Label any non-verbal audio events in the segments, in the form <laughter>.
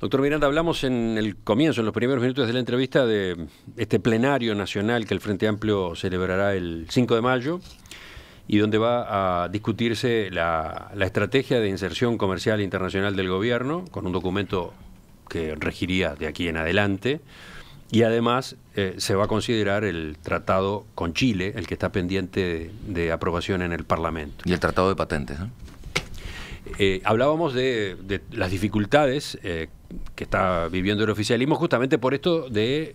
Doctor Miranda, hablamos en el comienzo, en los primeros minutos de la entrevista, de este plenario nacional que el Frente Amplio celebrará el 5 de mayo y donde va a discutirse la, estrategia de inserción comercial internacional del gobierno, con un documento que regiría de aquí en adelante. Y además eh, se va a considerar el tratado con Chile, el que está pendiente de, aprobación en el Parlamento. Y el tratado de patentes. Eh, hablábamos de, de, las dificultades eh, que está viviendo el oficialismo justamente por esto de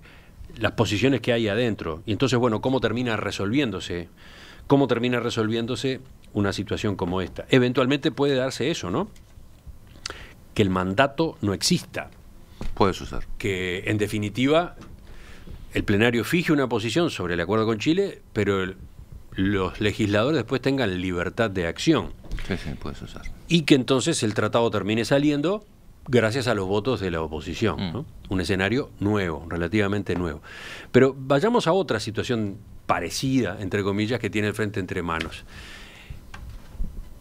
las posiciones que hay adentro. Y entonces, bueno, ¿cómo termina resolviéndose? ¿Cómo termina resolviéndose una situación como esta? Eventualmente puede darse eso, ¿no? Que el mandato no exista. Puede suceder. Que, en definitiva, el plenario fije una posición sobre el acuerdo con Chile, pero los legisladores después tengan libertad de acción. Sí, sí, puede suceder. Y que entonces el tratado termine saliendo gracias a los votos de la oposición. ¿no? Mm. Un escenario nuevo, relativamente nuevo. Pero vayamos a otra situación parecida, entre comillas, que tiene el frente entre manos.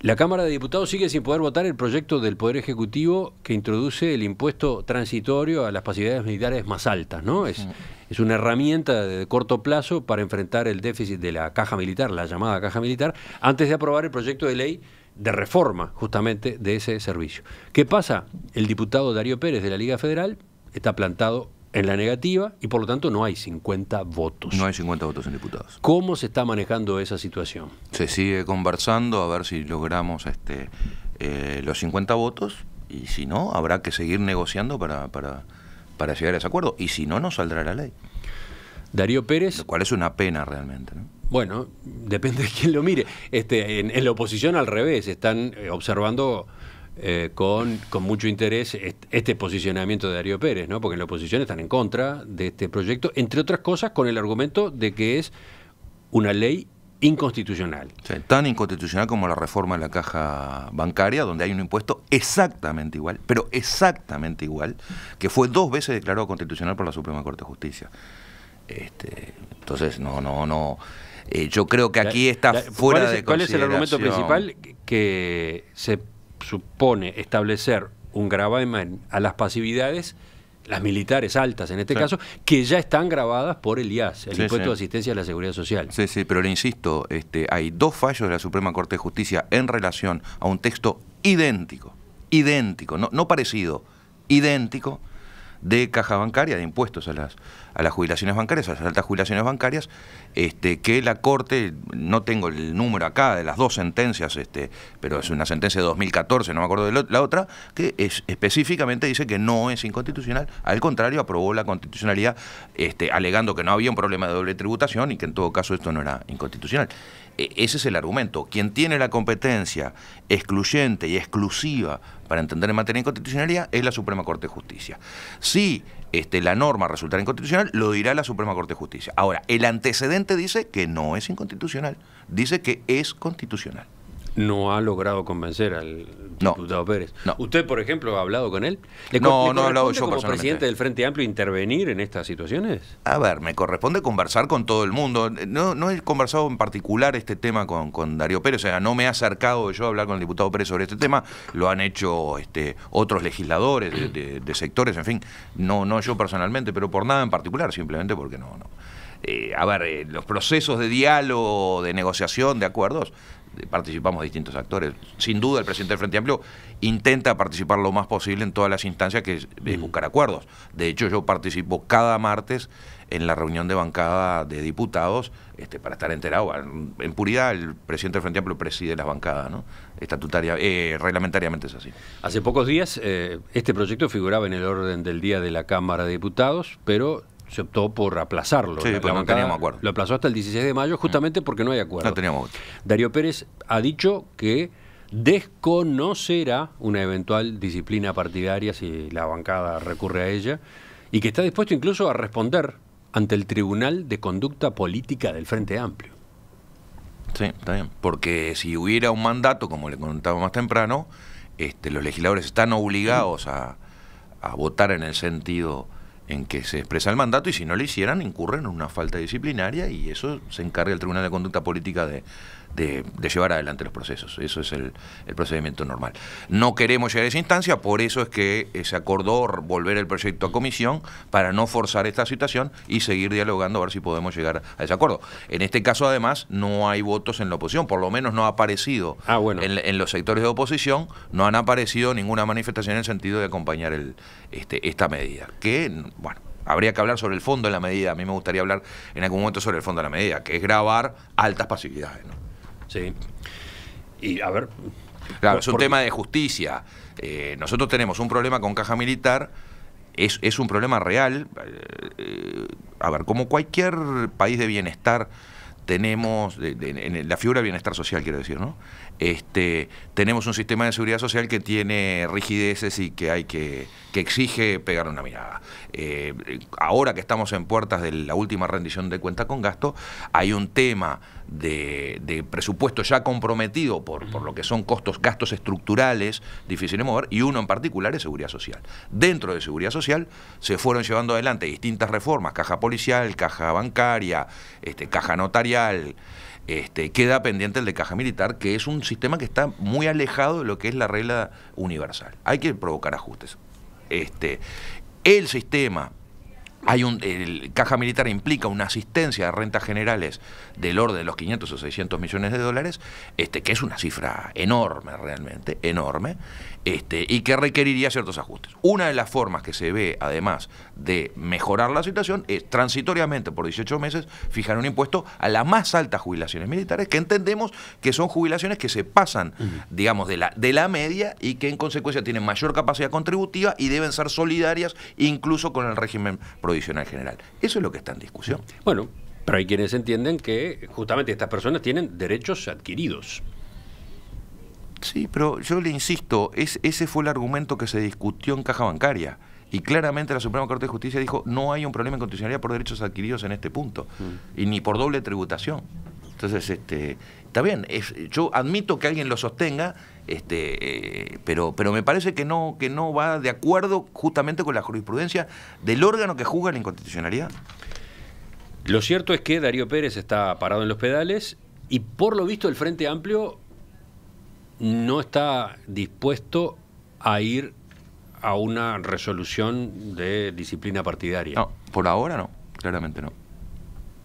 La Cámara de Diputados sigue sin poder votar el proyecto del Poder Ejecutivo que introduce el impuesto transitorio a las pasividades militares más altas, ¿no? Es, mm es una herramienta de corto plazo para enfrentar el déficit de la caja militar, la llamada caja militar, antes de aprobar el proyecto de ley de reforma justamente de ese servicio. ¿Qué pasa? El diputado Darío Pérez de la Liga Federal está plantado en la negativa y por lo tanto no hay 50 votos. No hay 50 votos en diputados. ¿Cómo se está manejando esa situación? Se sigue conversando a ver si logramos este, eh, los 50 votos y si no, habrá que seguir negociando para, para para llegar a ese acuerdo, y si no, no saldrá la ley. Darío Pérez. cuál cual es una pena realmente. ¿no? Bueno, depende de quién lo mire. Este, en, la oposición al revés, están eh, observando eh, con, con, mucho interés este posicionamiento de Darío Pérez, ¿no? Porque en la oposición están en contra de este proyecto, entre otras cosas con el argumento de que es una ley inconstitucional. tan inconstitucional como la reforma de la caja bancaria, donde hay un impuesto exactamente igual, pero exactamente igual, que fue dos veces declarado constitucional por la Suprema Corte de Justicia. Este, entonces, no, no, no. Eh, yo creo que aquí está fuera de ¿Cuál es el argumento principal? Que se supone establecer un gravamen a las pasividades las militares altas en este caso, que ya están grabadas por el IAS, el Impuesto de Asistencia a la Seguridad Social. Sí, sí, pero le insisto, este, hay dos fallos de la Suprema Corte de Justicia en relación a un texto idéntico, idéntico, no, no parecido, idéntico, de caja bancaria, de impuestos a las, a las jubilaciones bancarias, a las altas jubilaciones bancarias, este, que la Corte, no tengo el número acá de las dos sentencias, este, pero es una sentencia de 2014, no me acuerdo de la otra, que es, específicamente dice que no es inconstitucional, al contrario, aprobó la constitucionalidad este, alegando que no había un problema de doble tributación y que en todo caso esto no era inconstitucional. E-, ese es el argumento. Quien tiene la competencia excluyente y exclusiva para entender en materia de inconstitucionalidad es la Suprema Corte de Justicia. Si este, la norma resultará inconstitucional, lo dirá la Suprema Corte de Justicia. Ahora, el antecedente dice que no es inconstitucional, dice que es constitucional no ha logrado convencer al diputado Pérez. ¿Usted, por ejemplo, ha hablado con él? ¿Le no, como presidente del Frente Amplio intervenir en estas situaciones? A ver, me corresponde conversar con todo el mundo. No, no he conversado en particular este tema con, Darío Pérez, o sea, no me he acercado yo a hablar con el diputado Pérez sobre este tema, lo han hecho este, otros legisladores de, sectores, en fin, no, no yo personalmente, pero por nada en particular, simplemente porque no. no. Eh, a ver, eh, los procesos de diálogo, de negociación, de acuerdos, participamos distintos actores. Sin duda, el presidente del Frente Amplio intenta participar lo más posible en todas las instancias que es, mm. buscar acuerdos. De hecho, yo participo cada martes en la reunión de bancada de diputados este, para estar enterado. En puridad, el presidente del Frente Amplio preside las bancadas, ¿no? Estatutaria, eh, reglamentariamente es así. Hace pocos días eh, este proyecto figuraba en el orden del día de la Cámara de Diputados, pero se optó por aplazarlo. Sí, pues no teníamos acuerdo. Lo aplazó hasta el 16 de mayo justamente mm. porque no hay acuerdo. No teníamos Darío Pérez ha dicho que desconocerá una eventual disciplina partidaria si la bancada recurre a ella y que está dispuesto incluso a responder ante el Tribunal de Conducta Política del Frente Amplio. Sí, está bien. Porque si hubiera un mandato, como le contaba más temprano, este, los legisladores están obligados a votar en el sentido en que se expresa el mandato y si no lo hicieran incurren en una falta disciplinaria y eso se encarga el Tribunal de Conducta Política de, de, llevar adelante los procesos. Eso es el, procedimiento normal. No queremos llegar a esa instancia, por eso es que eh, se acordó volver el proyecto a comisión para no forzar esta situación y seguir dialogando a ver si podemos llegar a ese acuerdo. En este caso, además, no hay votos en la oposición, por lo menos no ha aparecido ah, en, los sectores de oposición, no han aparecido ninguna manifestación en el sentido de acompañar este, esta medida. Que, bueno habría que hablar sobre el fondo de la medida. A mí me gustaría hablar en algún momento sobre el fondo de la medida, que es grabar altas pasividades. ¿no? Sí. Y a ver. Claro, es un tema de justicia. Eh, nosotros tenemos un problema con caja militar. Es, un problema real. Eh, a ver, como cualquier país de bienestar, tenemos, en la figura bienestar social quiero decir, ¿no? Este, tenemos un sistema de seguridad social que tiene rigideces y que hay que, que exige pegar una mirada. Eh, ahora que estamos en puertas de la última rendición de cuenta con gasto, hay un tema de, presupuesto ya comprometido por, lo que son costos, gastos estructurales difíciles de mover, y uno en particular es seguridad social. Dentro de seguridad social se fueron llevando adelante distintas reformas, caja policial, caja bancaria, este, caja notarial. Este, queda pendiente el de caja militar, que es un sistema que está muy alejado de lo que es la regla universal. Hay que provocar ajustes. Este, el sistema hay un, el caja militar implica una asistencia de rentas generales del orden de los 500 o 600 millones de dólares, este, que es una cifra enorme realmente, enorme, este, y que requeriría ciertos ajustes. Una de las formas que se ve, además de mejorar la situación, es transitoriamente, por 18 meses, fijar un impuesto a las más altas jubilaciones militares, que entendemos que son jubilaciones que se pasan, digamos, de la, de la media y que en consecuencia tienen mayor capacidad contributiva y deben ser solidarias incluso con el régimen provincial general. Eso es lo que está en discusión. Bueno, pero hay quienes entienden que justamente estas personas tienen derechos adquiridos. Sí, pero yo le insisto, ese fue el argumento que se discutió en caja bancaria. Y claramente la Suprema Corte de Justicia dijo, no hay un problema en constitucionalidad por derechos adquiridos en este punto, mm. y ni por doble tributación. Entonces, este, está bien, yo admito que alguien lo sostenga, este, eh, pero, pero me parece que no, que no va de acuerdo justamente con la jurisprudencia del órgano que juzga la inconstitucionalidad. Lo cierto es que Darío Pérez está parado en los pedales y por lo visto el Frente Amplio no está dispuesto a ir a una resolución de disciplina partidaria. No, por ahora no, claramente no.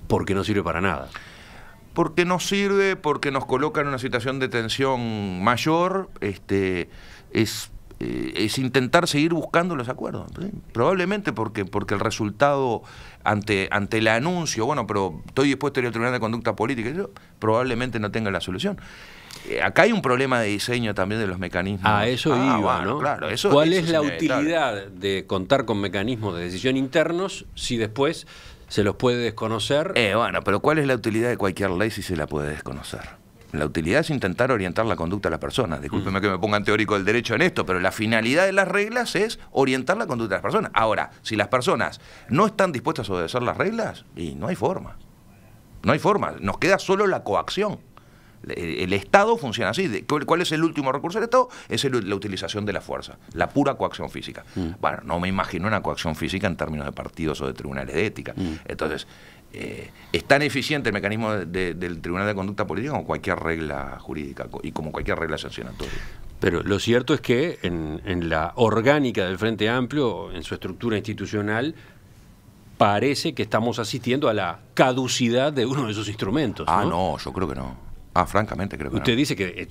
Porque no sirve para nada porque nos sirve, porque nos coloca en una situación de tensión mayor, este, es, eh, intentar seguir buscando los acuerdos. Probablemente porque, porque el resultado ante, ante el anuncio, bueno, pero estoy dispuesto a ir al Tribunal de Conducta Política, probablemente no tenga la solución. Eh, acá hay un problema de diseño también de los mecanismos. Ah, eso ah, iba, ¿no? Claro, eso, ¿Cuál es la utilidad de contar con mecanismos de decisión internos si después se los puede desconocer. Eh, bueno, pero ¿cuál es la utilidad de cualquier ley si se la puede desconocer? La utilidad es intentar orientar la conducta de las personas. Discúlpeme mm. que me pongan teórico el derecho en esto, pero la finalidad de las reglas es orientar la conducta de las personas. Ahora, si las personas no están dispuestas a obedecer las reglas, y no hay forma. No hay forma. Nos queda solo la coacción. El Estado funciona así. ¿Cuál es el último recurso del Estado? Es la utilización de la fuerza, la pura coacción física. Mm. Bueno, no me imagino una coacción física en términos de partidos o de tribunales de ética. Mm. Entonces, eh, es tan eficiente el mecanismo del Tribunal de Conducta Política como cualquier regla jurídica y como cualquier regla sancionatoria. Pero lo cierto es que en, la orgánica del Frente Amplio, en su estructura institucional, parece que estamos asistiendo a la caducidad de uno de esos instrumentos. Ah, no, yo creo que no. Ah, francamente creo que ¿Usted dice que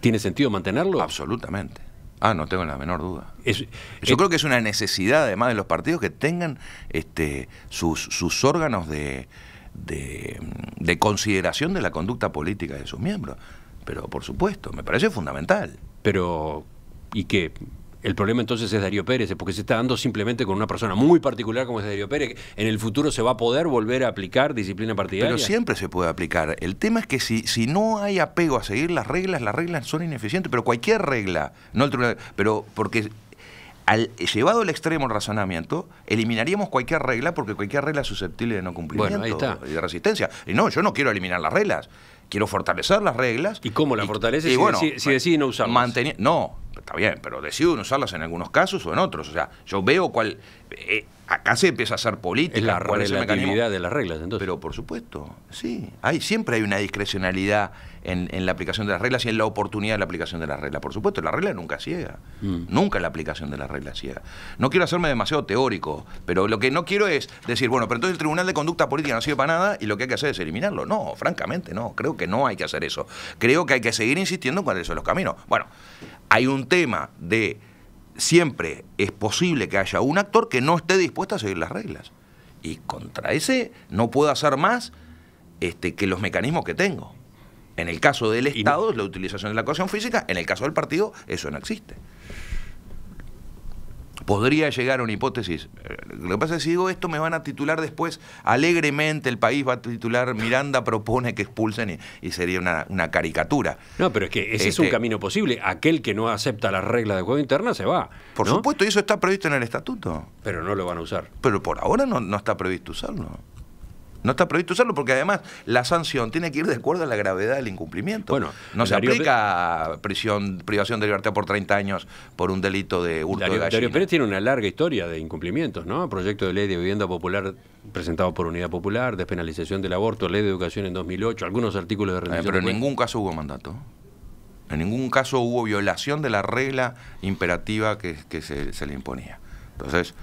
tiene sentido mantenerlo? Absolutamente. Ah, no tengo la menor duda. Yo creo que es una necesidad, además de los partidos, que tengan este, sus, sus órganos de, de, de, consideración de la conducta política de sus miembros. Pero, por supuesto, me parece fundamental. Pero, ¿y qué? El problema entonces es Darío Pérez, porque se está dando simplemente con una persona muy particular como es Darío Pérez. ¿En el futuro se va a poder volver a aplicar disciplina partidaria? Pero siempre se puede aplicar. El tema es que si, si no hay apego a seguir las reglas, las reglas son ineficientes, pero cualquier regla, no el pero porque al, llevado al extremo el razonamiento, eliminaríamos cualquier regla porque cualquier regla es susceptible de no cumplimiento y de resistencia. Y no, yo no quiero eliminar las reglas quiero fortalecer las reglas. ¿Y cómo las fortaleces si, bueno, si no usarlas? no, está bien, pero decido no usarlas en algunos casos o en otros. O sea, yo veo cuál... Eh, acá se empieza a hacer política. la cuál de las reglas, entonces. Pero por supuesto, sí. Hay, siempre hay una discrecionalidad en, la aplicación de las reglas y en la oportunidad de la aplicación de las reglas. Por supuesto, la regla nunca ciega. Mm. Nunca la aplicación de las reglas ciega. No quiero hacerme demasiado teórico, pero lo que no quiero es decir, bueno, pero entonces el Tribunal de Conducta Política no ha sido para nada y lo que hay que hacer es eliminarlo. No, francamente, no. Creo que no hay que hacer eso. Creo que hay que seguir insistiendo con eso de los caminos. Bueno, hay un tema de siempre es posible que haya un actor que no esté dispuesto a seguir las reglas. Y contra ese no puedo hacer más este, que los mecanismos que tengo. En el caso del Estado la utilización de la coacción física, en el caso del partido eso no existe. Podría llegar a una hipótesis. Eh, lo que pasa es que si digo esto me van a titular después alegremente, el país va a titular Miranda propone que expulsen y, sería una, caricatura. No, pero es que ese es un este camino posible. Aquel que no acepta las reglas de juego interna se va. Por supuesto, y eso está previsto en el estatuto. Pero no lo van a usar. Pero por ahora no está previsto usarlo. No está previsto usarlo porque además la sanción tiene que ir de acuerdo a la gravedad del incumplimiento. Bueno, no se aplica prisión, privación de libertad por 30 años por un delito de hurto Darío, de Pérez tiene una larga historia de incumplimientos, ¿no? Proyecto de ley de vivienda popular presentado por Unidad Popular, despenalización del aborto, ley de educación en 2008, algunos artículos de eh, rendición. pero en ningún caso hubo mandato. En ningún caso hubo violación de la regla imperativa que, que se, le imponía. Entonces,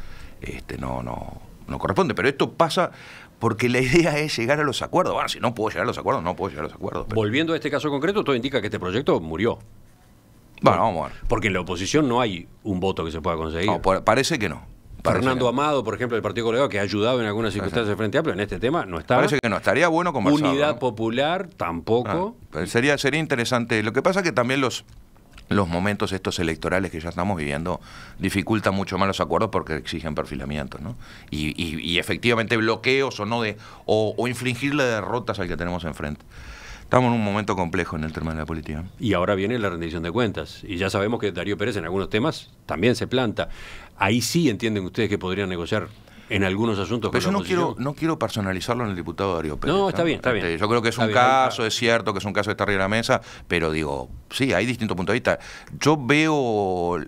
este, no, no, no corresponde. Pero esto pasa porque la idea <laughs> es llegar a los acuerdos. Bueno, si no puedo llegar a los acuerdos, no puedo llegar a los acuerdos. Volviendo a este caso concreto, todo indica que este proyecto murió. Bueno, vamos a ver. Porque en la oposición no hay un voto que se pueda conseguir. parece que no. Fernando Amado, por ejemplo, del Partido Colorado, que ha ayudado en algunas circunstancias frente a, Amplio, en este tema no está. Parece que no, estaría bueno conversar. Unidad Popular tampoco. Ah, sería, sería interesante. Lo que pasa es que también los, los momentos estos electorales que ya estamos viviendo dificultan mucho más los acuerdos porque exigen perfilamientos, ¿no? Y, efectivamente bloqueos o no de o, o, infligirle derrotas al que tenemos enfrente. Estamos en un momento complejo en el tema de la política. Y ahora viene la rendición de cuentas. Y ya sabemos que Darío Pérez en algunos temas también se planta. Ahí sí entienden ustedes que podrían negociar en algunos asuntos. Pero yo no quiero, no quiero personalizarlo en el diputado Darío Pérez. No, está bien, está bien. Este, yo creo que es un caso, es cierto que es un caso de estar arriba de la mesa, pero digo, sí, hay distintos puntos de vista. Yo veo,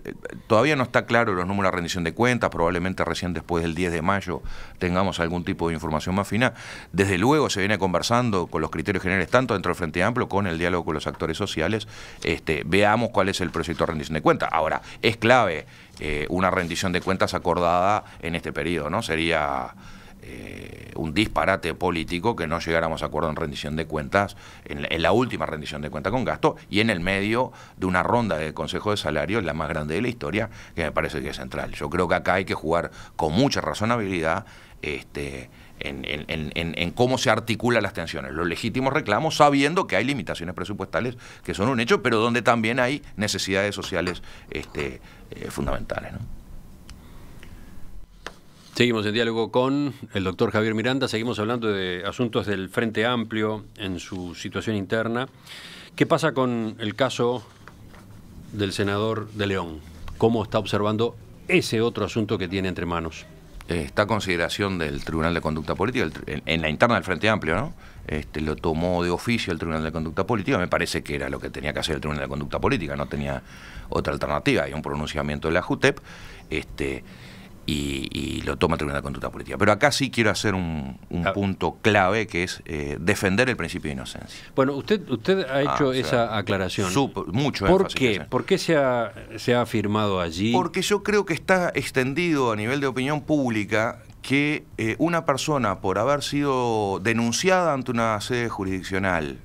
todavía no está claro los números de rendición de cuentas, probablemente recién después del 10 de mayo tengamos algún tipo de información más fina. Desde luego se viene conversando con los criterios generales, tanto dentro del Frente Amplio, con el diálogo con los actores sociales, este, veamos cuál es el proyecto de rendición de cuentas. Ahora, es clave eh, una rendición de cuentas acordada en este periodo, ¿no? Sería eh, un disparate político que no llegáramos a acuerdo en rendición de cuentas, en la, última rendición de cuentas con gasto y en el medio de una ronda de Consejo de Salarios, la más grande de la historia, que me parece que es central. Yo creo que acá hay que jugar con mucha razonabilidad este, en, cómo se articulan las tensiones, los legítimos reclamos, sabiendo que hay limitaciones presupuestales que son un hecho, pero donde también hay necesidades sociales este, eh, fundamentales. Seguimos en diálogo con el doctor Javier Miranda, seguimos hablando de asuntos del Frente Amplio en su situación interna. ¿Qué pasa con el caso del senador de León? ¿Cómo está observando ese otro asunto que tiene entre manos? Eh, Esta consideración del Tribunal de Conducta Política, en, la interna del Frente Amplio, ¿no? Este, lo tomó de oficio el Tribunal de Conducta Política, me parece que era lo que tenía que hacer el Tribunal de Conducta Política, no tenía otra alternativa, hay un pronunciamiento de la JUTEP, este, y, lo toma el Tribunal de Conducta Política. Pero acá sí quiero hacer un, ah. punto clave que es eh, defender el principio de inocencia. Bueno, usted, usted ha ah, hecho esa aclaración. mucho ¿Por qué? ¿Por qué se ha, se ha afirmado allí? Porque yo creo que está extendido a nivel de opinión pública que eh, una persona por haber sido denunciada ante una sede jurisdiccional,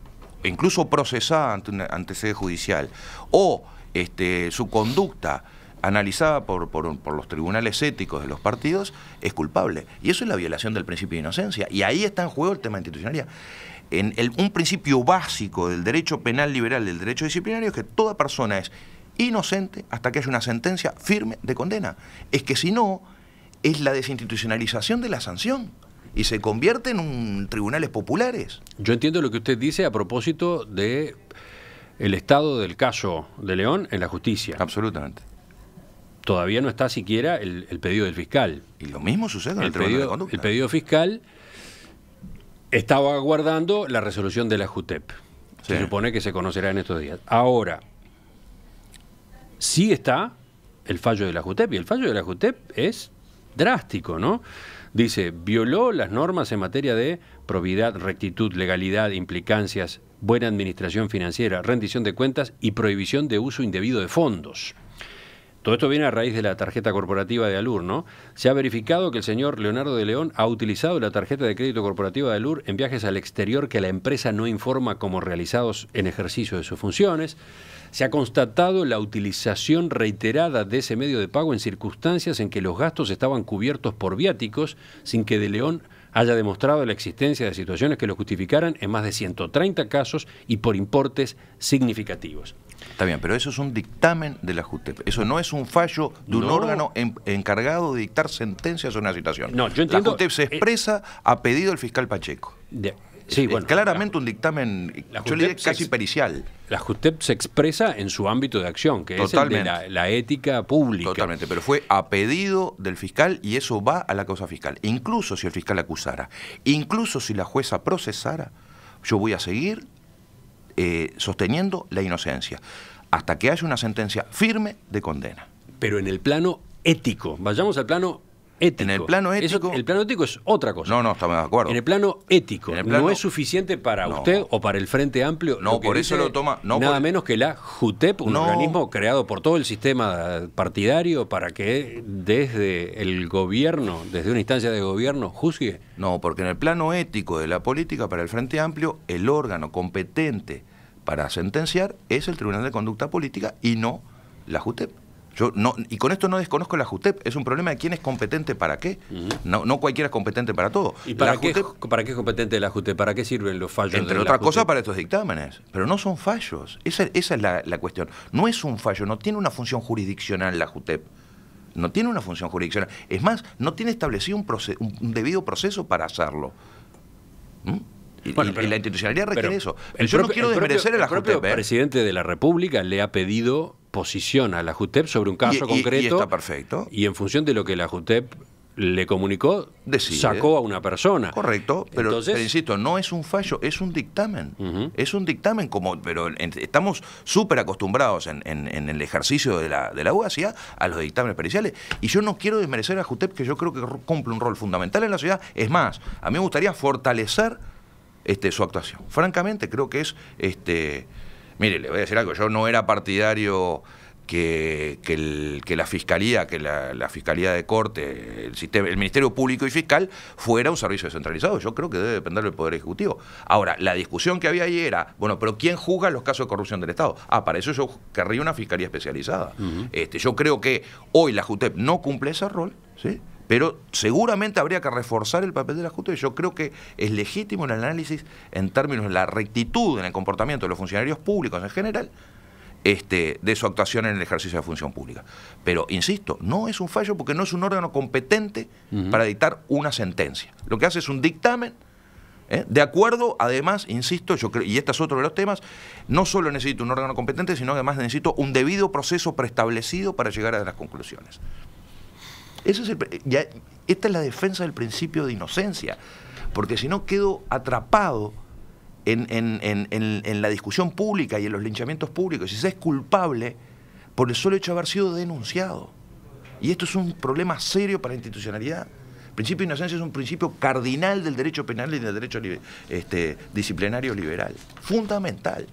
incluso procesada ante una ante sede judicial, o este, su conducta analizada por, por, los tribunales éticos de los partidos, es culpable. Y eso es la violación del principio de inocencia. Y ahí está en juego el tema de institucionalidad. En un principio básico del derecho penal liberal, del derecho disciplinario, es que toda persona es inocente hasta que haya una sentencia firme de condena. Es que si no, es la desinstitucionalización de la sanción y se convierte en un tribunales populares. Yo entiendo lo que usted dice a propósito de el estado del caso de León en la justicia. Absolutamente todavía no está siquiera el, pedido del fiscal. Y lo mismo sucede en el, pedido, de conducta. El pedido fiscal estaba aguardando la resolución de la JUTEP. Se supone que se conocerá en estos días. Ahora, sí está el fallo de la JUTEP, y el fallo de la JUTEP es drástico, ¿no? Dice, violó las normas en materia de probidad, rectitud, legalidad, implicancias, buena administración financiera, rendición de cuentas y prohibición de uso indebido de fondos. Todo esto viene a raíz de la tarjeta corporativa de Alur, ¿no? Se ha verificado que el señor Leonardo de León ha utilizado la tarjeta de crédito corporativa de Alur en viajes al exterior que la empresa no informa como realizados en ejercicio de sus funciones. Se ha constatado la utilización reiterada de ese medio de pago en circunstancias en que los gastos estaban cubiertos por viáticos sin que de León haya demostrado la existencia de situaciones que lo justificaran en más de 130 casos y por importes significativos. Está bien, pero eso es un dictamen de la JUTEP. Eso no es un fallo de un órgano encargado de dictar sentencias en una situación. No, yo entiendo, la JUTEP se eh, expresa a pedido del fiscal Pacheco. sí, es, claramente un dictamen, yo le casi pericial. La JUTEP se expresa en su ámbito de acción, que es el la, ética pública. Totalmente, pero fue a pedido del fiscal y eso va a la causa fiscal. Incluso si el fiscal acusara, incluso si la jueza procesara, yo voy a seguir eh, sosteniendo la inocencia, hasta que haya una sentencia firme de condena. Pero en el plano ético, vayamos al plano en el plano ético. el plano ético es otra cosa. No, no, estamos de acuerdo. En el plano ético. no es suficiente para usted o para el Frente Amplio. No, por eso lo toma. No nada menos que la JUTEP, un organismo creado por todo el sistema partidario para que desde el gobierno, desde una instancia de gobierno, juzgue. No, porque en el plano ético de la política para el Frente Amplio, el órgano competente para sentenciar es el Tribunal de Conducta Política y no la JUTEP y con esto no desconozco la JUTEP, es un problema de quién es competente para qué. no, no cualquiera es competente para todo. ¿Y para, qué, para qué es competente la JUTEP? ¿Para qué sirven los fallos? Entre JUTEP? otra cosa, para estos dictámenes. Pero no son fallos. Esa, es la, cuestión. No es un fallo, no tiene una función jurisdiccional la JUTEP. No tiene una función jurisdiccional. Es más, no tiene establecido un, debido proceso para hacerlo. ¿Mm? Y, la institucionalidad requiere eso. yo no quiero desmerecer a la JUTEP. el ¿eh? presidente de la República le ha pedido posiciona a la JUTEP sobre un caso concreto. Y, está perfecto. Y en función de lo que la JUTEP le comunicó, sacó a una persona. Correcto, pero, insisto, no es un fallo, es un dictamen. Es un dictamen como, pero estamos súper acostumbrados en, el ejercicio de la, de la a los dictámenes periciales. Y yo no quiero desmerecer a JUTEP, que yo creo que cumple un rol fundamental en la ciudad. Es más, a mí me gustaría fortalecer este, su actuación. Francamente, creo que es... Este, Mire, le voy a decir algo, yo no era partidario que, que, la Fiscalía, que la, Fiscalía de Corte, el, sistema, el Ministerio Público y Fiscal fuera un servicio descentralizado. Yo creo que debe depender del Poder Ejecutivo. Ahora, la discusión que había ahí era, bueno, pero ¿quién juzga los casos de corrupción del Estado? Ah, para eso yo querría una Fiscalía especializada. este, yo creo que hoy la JUTEP no cumple ese rol, ¿sí? pero seguramente habría que reforzar el papel de la justicia. Yo creo que es legítimo el análisis en términos de la rectitud en el comportamiento de los funcionarios públicos en general. Este, de su actuación en el ejercicio de la función pública. Pero, insisto, no es un fallo porque no es un órgano competente para dictar una sentencia. Lo que hace es un dictamen ¿eh? De acuerdo, además, insisto, yo creo, y este es otro de los temas, no solo necesito un órgano competente, sino además necesito un debido proceso preestablecido para llegar a las conclusiones es esta es la defensa del principio de inocencia, porque si no quedo atrapado en, la discusión pública y en los linchamientos públicos, si se es culpable por el solo hecho de haber sido denunciado. Y esto es un problema serio para la institucionalidad. El principio de inocencia es un principio cardinal del derecho penal y del derecho este, disciplinario liberal, fundamental.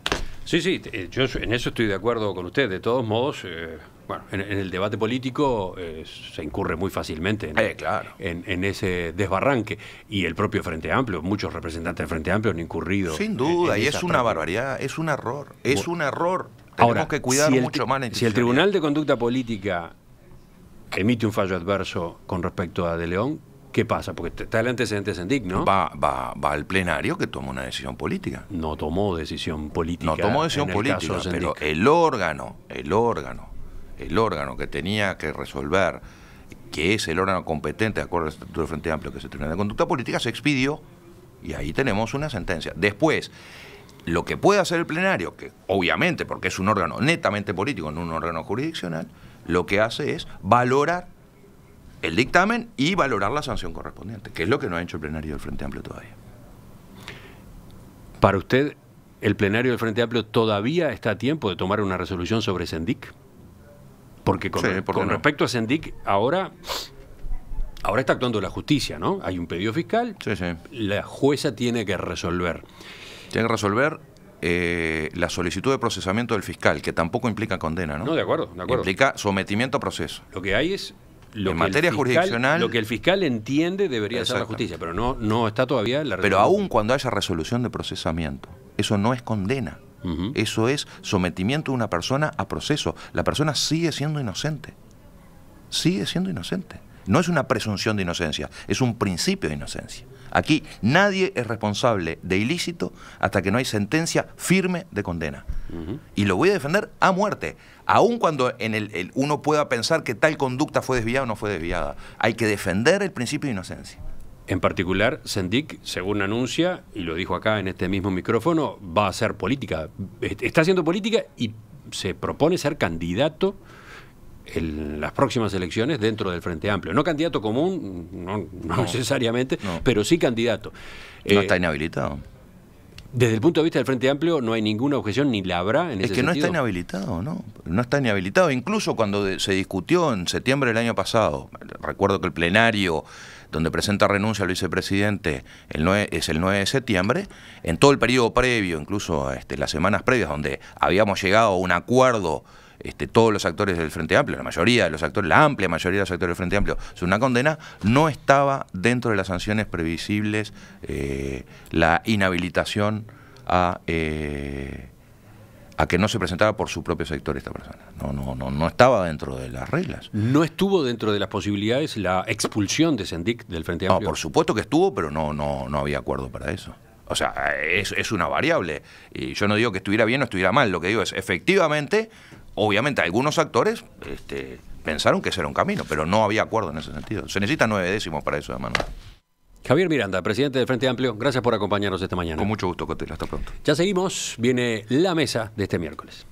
Sí, sí, eh, yo en eso estoy de acuerdo con usted. De todos modos... Eh, bueno, en, el debate político eh, se incurre muy fácilmente eh, en, ese desbarranque. Y el propio Frente Amplio, muchos representantes del Frente Amplio han incurrido. Sin duda, y es una barbaridad, es un error, es un error. Tenemos que cuidar mucho más. Si el Tribunal de Conducta Política emite un fallo adverso con respecto a De León, ¿Qué pasa? Porque está el antecedente Sendic, ¿no? Va, va, va al plenario que toma una decisión política. No tomó decisión política. No tomó decisión política, pero el órgano, el órgano el órgano que tenía que resolver, que es el órgano competente de acuerdo al Estatuto del Frente Amplio, que es el de Conducta Política, se expidió y ahí tenemos una sentencia. Después, lo que puede hacer el plenario, que obviamente, porque es un órgano netamente político, no un órgano jurisdiccional, lo que hace es valorar el dictamen y valorar la sanción correspondiente, que es lo que no ha hecho el plenario del Frente Amplio todavía. Para usted, ¿el plenario del Frente Amplio todavía está a tiempo de tomar una resolución sobre Sendic? Porque con, respecto a Sendic ahora, ahora está actuando la justicia, ¿no? Hay un pedido fiscal, la jueza tiene que resolver. Tiene que resolver eh, la solicitud de procesamiento del fiscal, que tampoco implica condena, ¿no? No, de acuerdo, de acuerdo. Implica sometimiento a proceso. Lo que hay es lo en materia jurisdiccional. Lo que el fiscal entiende debería ser la justicia, pero no, no está todavía la resolución. Pero aún cuando haya resolución de procesamiento, eso no es condena. Eso es sometimiento de una persona a proceso. La persona sigue siendo inocente. Sigue siendo inocente. No es una presunción de inocencia, es un principio de inocencia. Aquí nadie es responsable de ilícito hasta que no hay sentencia firme de condena. Y lo voy a defender a muerte, aun cuando en el uno pueda pensar que tal conducta fue desviada o no fue desviada. Hay que defender el principio de inocencia. En particular, Sendik, según anuncia, y lo dijo acá en este mismo micrófono, va a hacer política. Está haciendo política y se propone ser candidato en las próximas elecciones dentro del Frente Amplio. No candidato común, no, necesariamente, pero sí candidato. ¿No eh, está inhabilitado? Desde el punto de vista del Frente Amplio no hay ninguna objeción ni la habrá en es Es que no está inhabilitado, ¿no? No está inhabilitado. Incluso cuando se discutió en septiembre del año pasado, recuerdo que el plenario donde presenta renuncia al vicepresidente es el 9 de septiembre, en todo el periodo previo, incluso este, las semanas previas, donde habíamos llegado a un acuerdo este, todos los actores del Frente Amplio, la mayoría de los actores, la amplia mayoría de los actores del Frente Amplio, es una condena, no estaba dentro de las sanciones previsibles eh, la inhabilitación a eh, a que no se presentara por su propio sector esta persona. No, no, no, no estaba dentro de las reglas. ¿No estuvo dentro de las posibilidades la expulsión de Sendic del Frente Amplio? No, por supuesto que estuvo, pero no, no, no había acuerdo para eso. O sea, es, una variable. Y yo no digo que estuviera bien o estuviera mal, lo que digo es, efectivamente, obviamente algunos actores este, pensaron que ese era un camino, pero no había acuerdo en ese sentido. Se necesita nueve décimos para eso, de Javier Miranda, presidente del Frente Amplio, gracias por acompañarnos esta mañana. Con mucho gusto, Cotelo. Hasta pronto. Ya seguimos. Viene la mesa de este miércoles.